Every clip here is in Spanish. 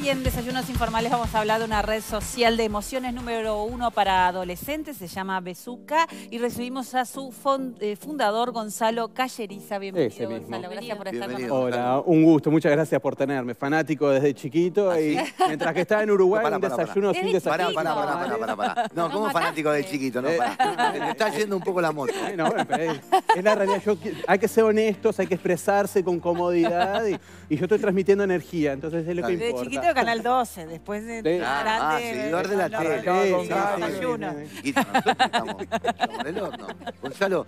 Hoy en Desayunos Informales vamos a hablar de una red social de emociones número uno para adolescentes, se llama Bezuca, y recibimos a su eh, fundador Gonzalo Calleriza. Bienvenido, Gonzalo, gracias por estar con nosotros. Hola, un gusto, muchas gracias por tenerme, fanático desde chiquito, ¿Ah, y mientras que estaba en Uruguay, para, un desayuno sin desayuno. Pará, pará, pará, pará, No, como fanático de chiquito, no, eh. Te está yendo un poco la moto. es, la realidad, yo, hay que ser honestos, hay que expresarse con comodidad, y, y yo estoy transmitiendo energía, entonces es lo que importa. Canal 12, después de sí. ah, ah, seguidor eh, de la tele. Gonzalo,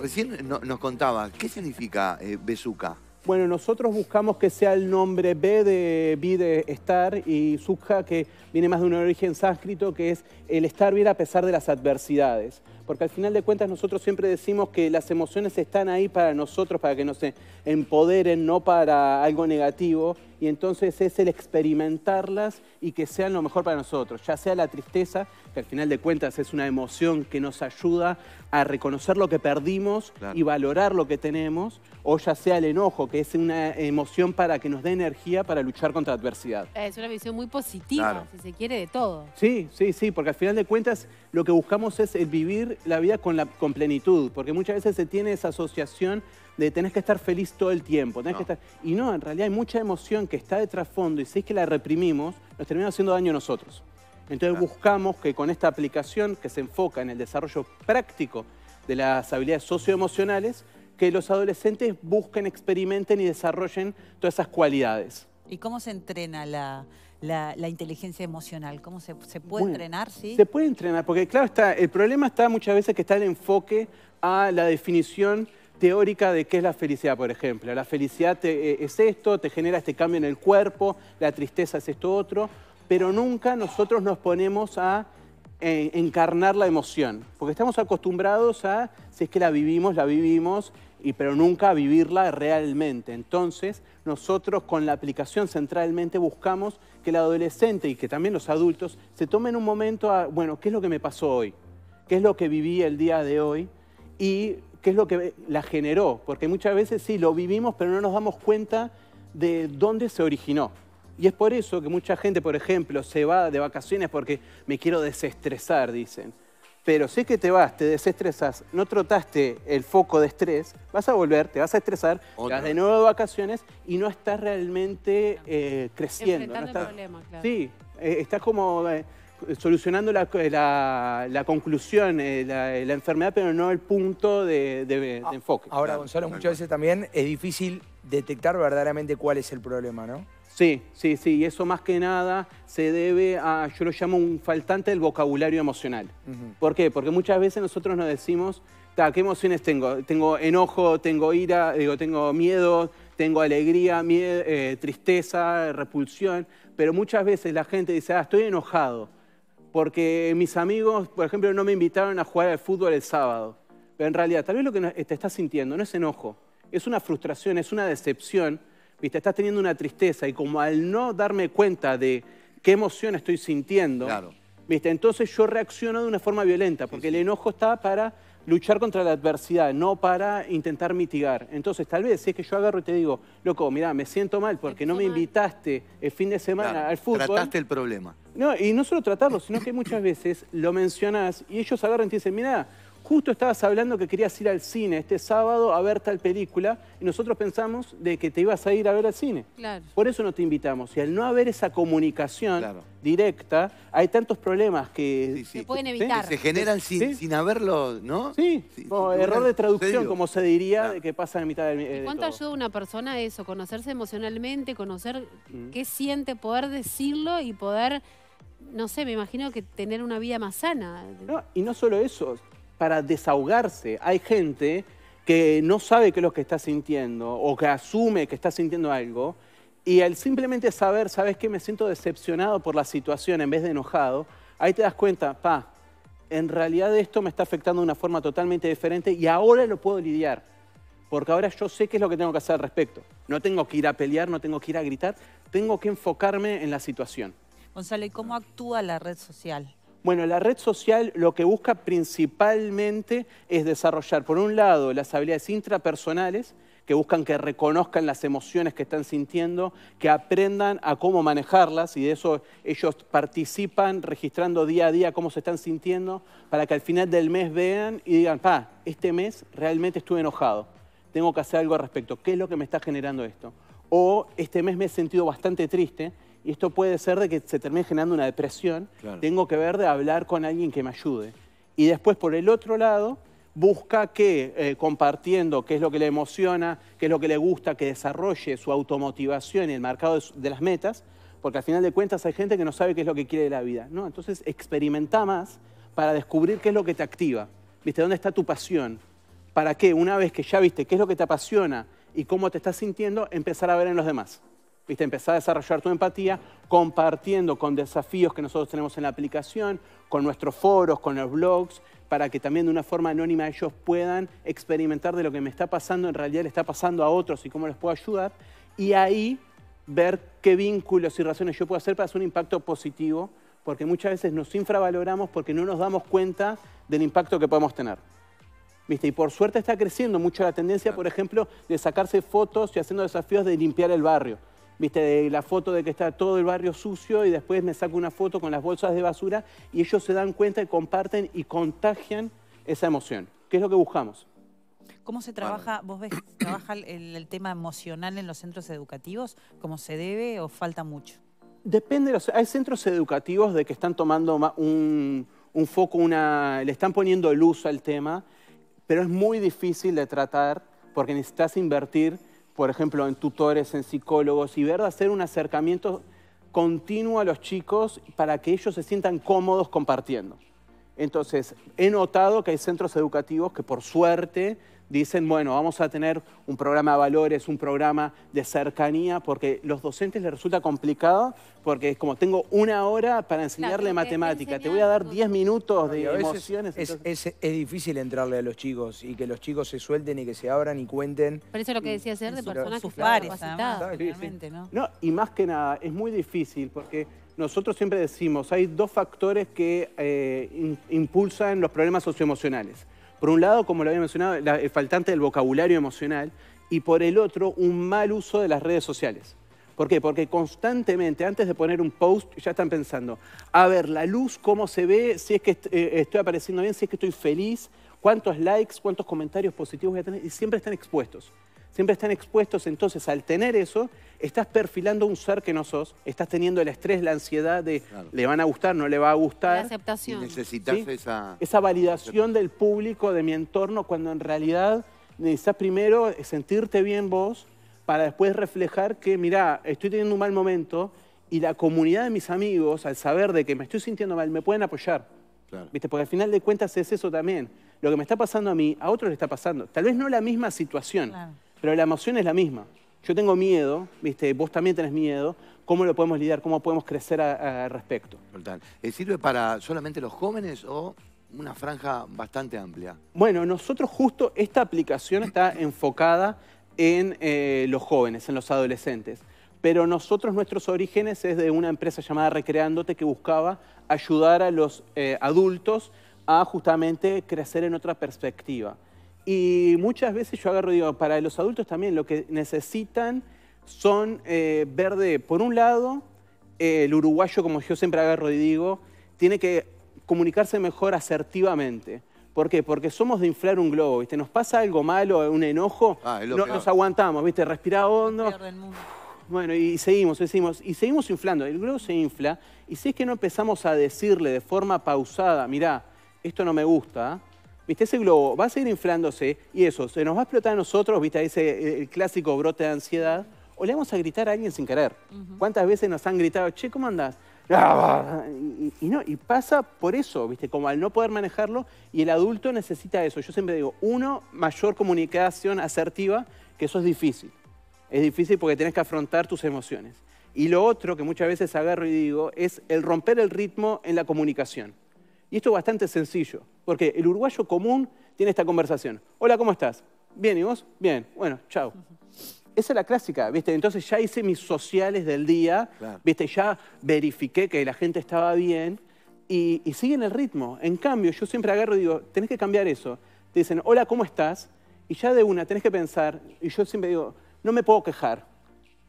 recién nos contaba, ¿qué significa eh, besuca? Bueno, nosotros buscamos que sea el nombre B de, B de estar y Sukha, que viene más de un origen sánscrito, que es el estar bien a pesar de las adversidades porque al final de cuentas nosotros siempre decimos que las emociones están ahí para nosotros, para que nos e-, empoderen, no para algo negativo, y entonces es el experimentarlas y que sean lo mejor para nosotros, ya sea la tristeza, que al final de cuentas es una emoción que nos ayuda a reconocer lo que perdimos y valorar lo que tenemos, o ya sea el enojo, que es una emoción para que nos dé energía para luchar contra la adversidad. Es una visión muy positiva, si se quiere, de todo. Sí, sí, sí, porque al final de cuentas lo que buscamos es el vivir la vida con, plenitud, porque muchas veces se tiene esa asociación de tenés que estar feliz todo el tiempo. Tenés Que estar... Y no, en realidad hay mucha emoción que está de trasfondo y si es que la reprimimos, nos termina haciendo daño a nosotros. Entonces buscamos que con esta aplicación que se enfoca en el desarrollo práctico de las habilidades socioemocionales, que los adolescentes busquen, experimenten y desarrollen todas esas cualidades. ¿Y cómo se entrena la, inteligencia emocional? ¿Cómo se, puede entrenar? ¿sí? Se puede entrenar, porque claro, está, el problema está muchas veces que está el enfoque a la definición teórica de qué es la felicidad, por ejemplo. La felicidad eh, es esto, te genera este cambio en el cuerpo, la tristeza es esto otro, pero nunca nosotros nos ponemos a encarnar la emoción, porque estamos acostumbrados a, si es que la vivimos, la vivimos, y, pero nunca a vivirla realmente. Entonces, nosotros con la aplicación centralmente buscamos que el adolescente y que también los adultos se tomen un momento a, bueno, ¿qué es lo que me pasó hoy? ¿Qué es lo que viví el día de hoy? Y qué es lo que la generó, porque muchas veces sí, lo vivimos, pero no nos damos cuenta de dónde se originó. Y es por eso que mucha gente, por ejemplo, se va de vacaciones porque me quiero desestresar, dicen. Pero si es que te vas, te desestresas, no trotaste el foco de estrés, vas a volver, te vas a estresar, vas de nuevo de vacaciones y no estás realmente eh, creciendo. No estás, el problema, claro. Sí, eh, estás como eh, solucionando la, conclusión, la, enfermedad, pero no el punto de ah, enfoque. Ahora, Gonzalo, muchas veces también es difícil detectar verdaderamente cuál es el problema, ¿no? Sí, sí, sí. Y eso más que nada se debe a, yo lo llamo un faltante del vocabulario emocional. ¿Por qué? Porque muchas veces nosotros nos decimos, ¿qué emociones tengo? Tengo enojo, tengo ira, digo, tengo miedo, tengo alegría, eh, tristeza, repulsión. Pero muchas veces la gente dice, ah, estoy enojado. Porque mis amigos, por ejemplo, no me invitaron a jugar al fútbol el sábado. Pero en realidad, tal vez lo que te estás sintiendo no es enojo, es una frustración, es una decepción Estás teniendo una tristeza y como al no darme cuenta de qué emoción estoy sintiendo, Entonces yo reacciono de una forma violenta porque el enojo está para luchar contra la adversidad, no para intentar mitigar. Entonces, tal vez, si es que yo agarro y te digo, loco, mirá, me siento mal porque no me invitaste el fin de semana al fútbol. Trataste el problema. No, y no solo tratarlo, sino que muchas veces lo mencionás y ellos agarran y te dicen, mirá, justo estabas hablando que querías ir al cine este sábado a ver tal película y nosotros pensamos de que te ibas a ir a ver al cine. Claro. Por eso no te invitamos. Y al no haber esa comunicación directa, hay tantos problemas que... Se pueden evitar. Se generan sin, sin haberlo, ¿no? Sí, Sí, error de traducción, como se diría, que pasa en mitad del... cuánto ayuda una persona eso? Conocerse emocionalmente, conocer mm. qué siente, poder decirlo y poder, no sé, me imagino que tener una vida más sana. No, y no solo eso, para desahogarse. Hay gente que no sabe qué es lo que está sintiendo o que asume que está sintiendo algo y al simplemente saber, ¿sabes qué? Me siento decepcionado por la situación en vez de enojado, ahí te das cuenta, pa, en realidad esto me está afectando de una forma totalmente diferente y ahora lo puedo lidiar. Porque ahora yo sé qué es lo que tengo que hacer al respecto. No tengo que ir a pelear, no tengo que ir a gritar, tengo que enfocarme en la situación. Gonzalo, ¿y cómo actúa la red social? Bueno, la red social lo que busca principalmente es desarrollar, por un lado, las habilidades intrapersonales, que buscan que reconozcan las emociones que están sintiendo, que aprendan a cómo manejarlas y de eso ellos participan registrando día a día cómo se están sintiendo para que al final del mes vean y digan, pa, este mes realmente estuve enojado, tengo que hacer algo al respecto, ¿qué es lo que me está generando esto? O este mes me he sentido bastante triste y esto puede ser de que se termine generando una depresión, tengo que ver de hablar con alguien que me ayude. Y después, por el otro lado, busca que eh, compartiendo qué es lo que le emociona, qué es lo que le gusta, que desarrolle su automotivación y el marcado de, las metas, porque al final de cuentas hay gente que no sabe qué es lo que quiere de la vida. ¿no? Entonces, experimenta más para descubrir qué es lo que te activa. ¿Viste? ¿Dónde está tu pasión? ¿Para qué? Una vez que ya viste qué es lo que te apasiona y cómo te estás sintiendo, empezar a ver en los demás. ¿Viste? empezar a desarrollar tu empatía compartiendo con desafíos que nosotros tenemos en la aplicación, con nuestros foros, con los blogs, para que también de una forma anónima ellos puedan experimentar de lo que me está pasando, en realidad le está pasando a otros y cómo les puedo ayudar. Y ahí ver qué vínculos y razones yo puedo hacer para hacer un impacto positivo, porque muchas veces nos infravaloramos porque no nos damos cuenta del impacto que podemos tener. ¿Viste? Y por suerte está creciendo mucho la tendencia, por ejemplo, de sacarse fotos y haciendo desafíos de limpiar el barrio viste, la foto de que está todo el barrio sucio y después me saco una foto con las bolsas de basura y ellos se dan cuenta y comparten y contagian esa emoción, ¿Qué es lo que buscamos. ¿Cómo se trabaja, vos ves, trabaja el, tema emocional en los centros educativos? ¿Cómo se debe o falta mucho? Depende, hay centros educativos de que están tomando un, un foco, una, le están poniendo luz al tema, pero es muy difícil de tratar porque necesitas invertir por ejemplo, en tutores, en psicólogos, y ver hacer un acercamiento continuo a los chicos para que ellos se sientan cómodos compartiendo. Entonces, he notado que hay centros educativos que por suerte dicen, bueno, vamos a tener un programa de valores, un programa de cercanía, porque los docentes les resulta complicado, porque es como tengo una hora para enseñarle matemática, te voy a dar 10 minutos de emociones. Es, difícil entrarle a los chicos y que los chicos se suelten y que se abran y cuenten. Por eso lo que decía ayer de personas sus pares, ¿no? y más que nada, es muy difícil porque nosotros siempre decimos, hay dos factores que eh, impulsan los problemas socioemocionales. Por un lado, como lo había mencionado, la, el faltante del vocabulario emocional y por el otro, un mal uso de las redes sociales. ¿Por qué? Porque constantemente, antes de poner un post, ya están pensando, a ver, la luz, cómo se ve, si es que eh, estoy apareciendo bien, si es que estoy feliz, cuántos likes, cuántos comentarios positivos voy a tener, y siempre están expuestos siempre están expuestos, entonces al tener eso, estás perfilando un ser que no sos, estás teniendo el estrés, la ansiedad de le van a gustar, no le va a gustar. La aceptación. necesitas esa... Esa validación del público, de mi entorno, cuando en realidad necesitas primero sentirte bien vos para después reflejar que, mira estoy teniendo un mal momento y la comunidad de mis amigos, al saber de que me estoy sintiendo mal, me pueden apoyar. Porque al final de cuentas es eso también. Lo que me está pasando a mí, a otros le está pasando. Tal vez no la misma situación pero la emoción es la misma. Yo tengo miedo, ¿viste? vos también tenés miedo, ¿cómo lo podemos lidiar? ¿Cómo podemos crecer al respecto? Eh, ¿Sirve para solamente los jóvenes o una franja bastante amplia? Bueno, nosotros justo esta aplicación está enfocada en eh, los jóvenes, en los adolescentes. Pero nosotros, nuestros orígenes es de una empresa llamada Recreándote que buscaba ayudar a los eh, adultos a justamente crecer en otra perspectiva. Y muchas veces yo agarro y digo, para los adultos también lo que necesitan son eh, ver de, por un lado, eh, el uruguayo, como yo siempre agarro y digo, tiene que comunicarse mejor asertivamente. ¿Por qué? Porque somos de inflar un globo, ¿viste? Nos pasa algo malo, un enojo, ah, nos aguantamos, ¿viste? Respira hondo. Bueno, y seguimos, seguimos, y seguimos inflando. El globo se infla, y si es que no empezamos a decirle de forma pausada, mirá, esto no me gusta, ese globo va a seguir inflándose y eso, se nos va a explotar a nosotros, ¿viste? Ese eh, el clásico brote de ansiedad. O le vamos a gritar a alguien sin querer. ¿Cuántas veces nos han gritado, che, ¿cómo andás? Y, no, y pasa por eso, ¿viste? Como al no poder manejarlo y el adulto necesita eso. Yo siempre digo, uno, mayor comunicación asertiva, que eso es difícil. Es difícil porque tenés que afrontar tus emociones. Y lo otro que muchas veces agarro y digo es el romper el ritmo en la comunicación. Y esto es bastante sencillo, porque el uruguayo común tiene esta conversación. Hola, ¿cómo estás? Bien, ¿y vos? Bien, bueno, chao. Esa es la clásica, ¿viste? Entonces ya hice mis sociales del día, ¿viste? Ya verifiqué que la gente estaba bien y, y, siguen el ritmo. En cambio, yo siempre agarro y digo, tenés que cambiar eso. Te dicen, hola, ¿cómo estás? Y ya de una tenés que pensar, y yo siempre digo, no me puedo quejar.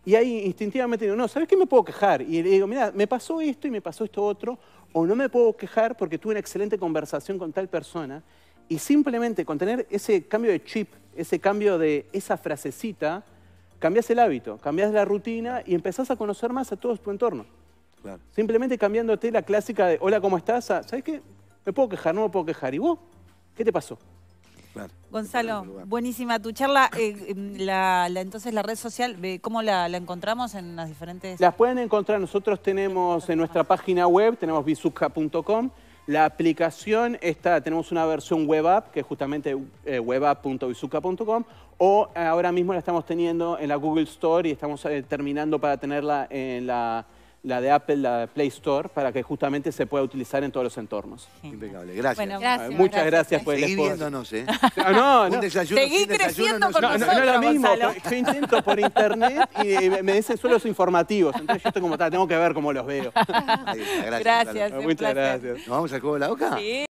Y ahí instintivamente digo, no, ¿sabes qué me puedo quejar? Y le digo, mira, me pasó esto y me pasó esto otro, o no me puedo quejar porque tuve una excelente conversación con tal persona. Y simplemente con tener ese cambio de chip, ese cambio de esa frasecita, cambias el hábito, cambias la rutina y empezás a conocer más a todo tu entorno. Claro. Simplemente cambiándote la clásica de, hola, ¿cómo estás? ¿Sabes qué? Me puedo quejar, no me puedo quejar. ¿Y vos? ¿Qué te pasó? Gonzalo, buenísima tu charla. Eh, em, entonces, la red social, eh, ¿cómo la, encontramos en las diferentes...? Las pueden encontrar. Nosotros tenemos en nuestra página web, tenemos visuca.com, La aplicación está, tenemos una versión web app, que es justamente eh, o eh, ahora mismo la estamos teniendo en la Google Store y estamos terminando para tenerla en la la de Apple, la Play Store, para que justamente se pueda utilizar en todos los entornos. Impecable, gracias. Muchas gracias, por el Seguí viéndonos, ¿eh? Ah, no, no. Un desayuno Seguí creciendo con no, nosotros, no, no, lo mismo. Yo intento por internet y me dicen solo los informativos. Entonces yo estoy como, tengo que ver cómo los veo. gracias. Muchas gracias. ¿Nos vamos al juego la boca? Sí.